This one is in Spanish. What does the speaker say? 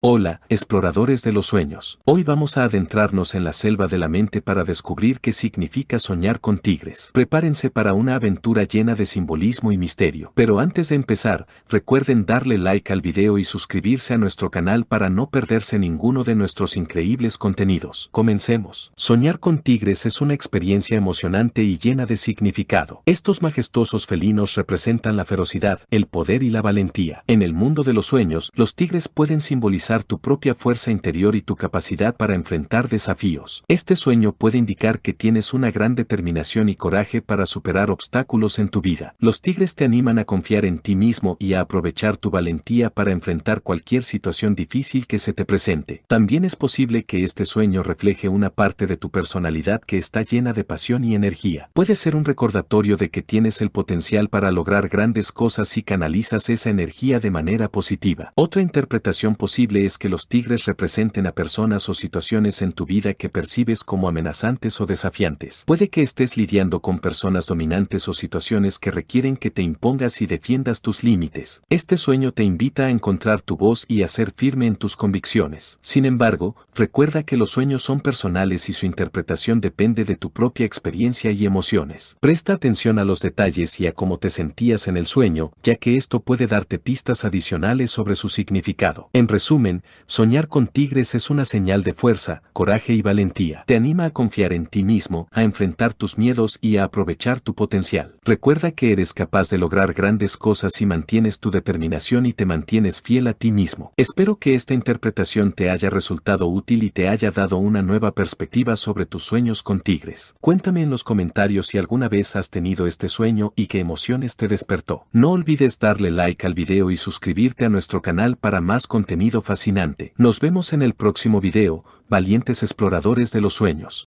Hola, exploradores de los sueños. Hoy vamos a adentrarnos en la selva de la mente para descubrir qué significa soñar con tigres. Prepárense para una aventura llena de simbolismo y misterio. Pero antes de empezar, recuerden darle like al video y suscribirse a nuestro canal para no perderse ninguno de nuestros increíbles contenidos. Comencemos. Soñar con tigres es una experiencia emocionante y llena de significado. Estos majestuosos felinos representan la ferocidad, el poder y la valentía. En el mundo de los sueños, los tigres pueden simbolizar tu propia fuerza interior y tu capacidad para enfrentar desafíos. Este sueño puede indicar que tienes una gran determinación y coraje para superar obstáculos en tu vida. Los tigres te animan a confiar en ti mismo y a aprovechar tu valentía para enfrentar cualquier situación difícil que se te presente. También es posible que este sueño refleje una parte de tu personalidad que está llena de pasión y energía. Puede ser un recordatorio de que tienes el potencial para lograr grandes cosas si canalizas esa energía de manera positiva. Otra interpretación posible es que los tigres representen a personas o situaciones en tu vida que percibes como amenazantes o desafiantes. Puede que estés lidiando con personas dominantes o situaciones que requieren que te impongas y defiendas tus límites. Este sueño te invita a encontrar tu voz y a ser firme en tus convicciones. Sin embargo, recuerda que los sueños son personales y su interpretación depende de tu propia experiencia y emociones. Presta atención a los detalles y a cómo te sentías en el sueño, ya que esto puede darte pistas adicionales sobre su significado. En resumen, soñar con tigres es una señal de fuerza, coraje y valentía. Te anima a confiar en ti mismo, a enfrentar tus miedos y a aprovechar tu potencial. Recuerda que eres capaz de lograr grandes cosas si mantienes tu determinación y te mantienes fiel a ti mismo. Espero que esta interpretación te haya resultado útil y te haya dado una nueva perspectiva sobre tus sueños con tigres. Cuéntame en los comentarios si alguna vez has tenido este sueño y qué emociones te despertó. No olvides darle like al video y suscribirte a nuestro canal para más contenido fascinante. Nos vemos en el próximo video, valientes exploradores de los sueños.